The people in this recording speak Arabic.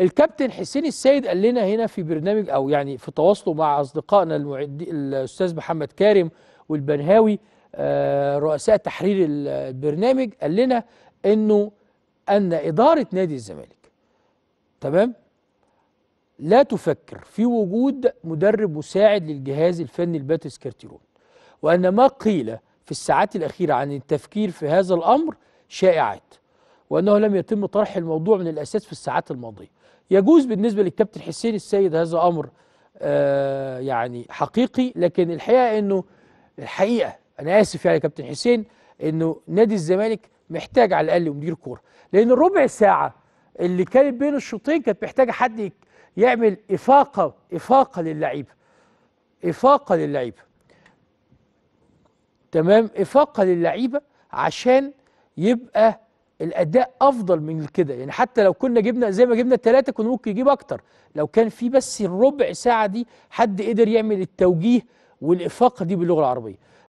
الكابتن حسين السيد قال لنا هنا في برنامج او يعني في تواصله مع اصدقائنا الاستاذ محمد كارم والبنهاوي آه، رؤساء تحرير البرنامج قال لنا انه ان اداره نادي الزمالك تمام لا تفكر في وجود مدرب مساعد للجهاز الفني الباتس كارتيرون وان ما قيل في الساعات الاخيره عن التفكير في هذا الامر شائعات وأنه لم يتم طرح الموضوع من الأساس في الساعات الماضية يجوز بالنسبة للكابتن حسين السيد هذا أمر آه يعني حقيقي لكن الحقيقة أنه الحقيقة أنا آسف يعني يا كابتن حسين أنه نادي الزمالك محتاج على الأقل مدير كورة لأن الربع ساعة اللي كانت بين الشوطين كانت محتاجة حد يعمل إفاقة إفاقة للعيبة إفاقة للعيبة تمام إفاقة للعيبة عشان يبقى الاداء افضل من كده يعني حتى لو كنا جبنا زي ما جبنا الثلاثه كنا ممكن يجيب اكتر لو كان في بس الربع ساعه دي حد قدر يعمل التوجيه والافاقه دي باللغه العربيه